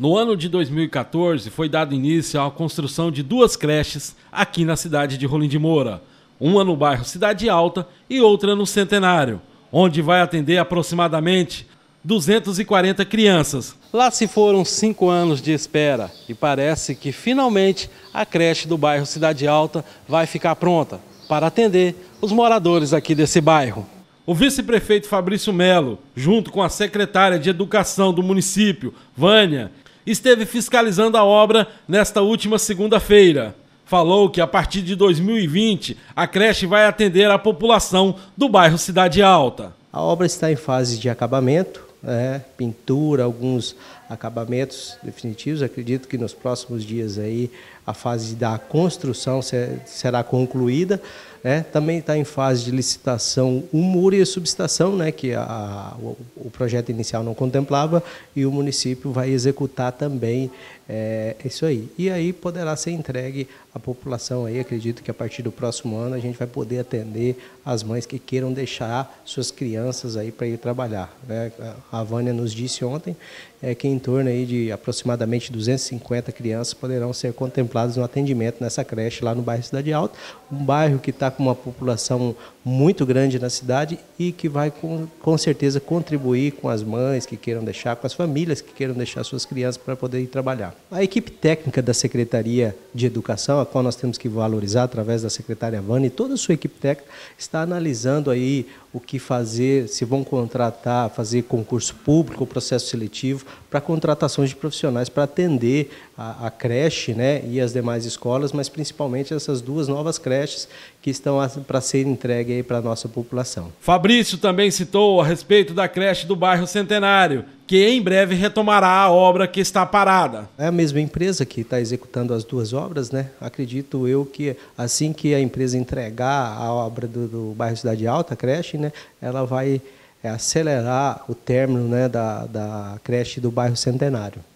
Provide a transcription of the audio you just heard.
No ano de 2014, foi dado início à construção de duas creches aqui na cidade de Rolim de Moura, uma no bairro Cidade Alta e outra no Centenário, onde vai atender aproximadamente 240 crianças. Lá se foram cinco anos de espera e parece que finalmente a creche do bairro Cidade Alta vai ficar pronta para atender os moradores aqui desse bairro. O vice-prefeito Fabrício Melo, junto com a secretária de Educação do município, Vânia, esteve fiscalizando a obra nesta última segunda-feira. Falou que a partir de 2020 a creche vai atender a população do bairro Cidade Alta. A obra está em fase de acabamento, né? pintura, alguns acabamentos definitivos. Acredito que nos próximos dias aí a fase da construção será concluída. Né? Também está em fase de licitação o muro e a subestação, né? que a, o, o projeto inicial não contemplava e o município vai executar também é, isso aí. E aí poderá ser entregue à população aí, acredito que a partir do próximo ano a gente vai poder atender as mães que queiram deixar suas crianças aí para ir trabalhar. Né? A Vânia nos disse ontem é, que em torno aí de aproximadamente 250 crianças poderão ser contempladas no atendimento nessa creche lá no bairro Cidade Alta, um bairro que está com uma população muito grande na cidade e que vai com, com certeza contribuir com as mães que queiram deixar, com as famílias que queiram deixar suas crianças para poder ir trabalhar. A equipe técnica da Secretaria de Educação, a qual nós temos que valorizar através da secretária Vani e toda a sua equipe técnica, está analisando aí o que fazer, se vão contratar, fazer concurso público, processo seletivo, para contratações de profissionais para atender a, a, creche né, e as demais escolas, mas principalmente essas duas novas creches que estão para ser entregue para a nossa população. Fabrício também citou a respeito da creche do bairro Centenário que em breve retomará a obra que está parada. É a mesma empresa que está executando as duas obras, né? Acredito eu que assim que a empresa entregar a obra do, do bairro Cidade Alta, a creche, né, ela vai é, acelerar o término né, da, da creche do bairro Centenário.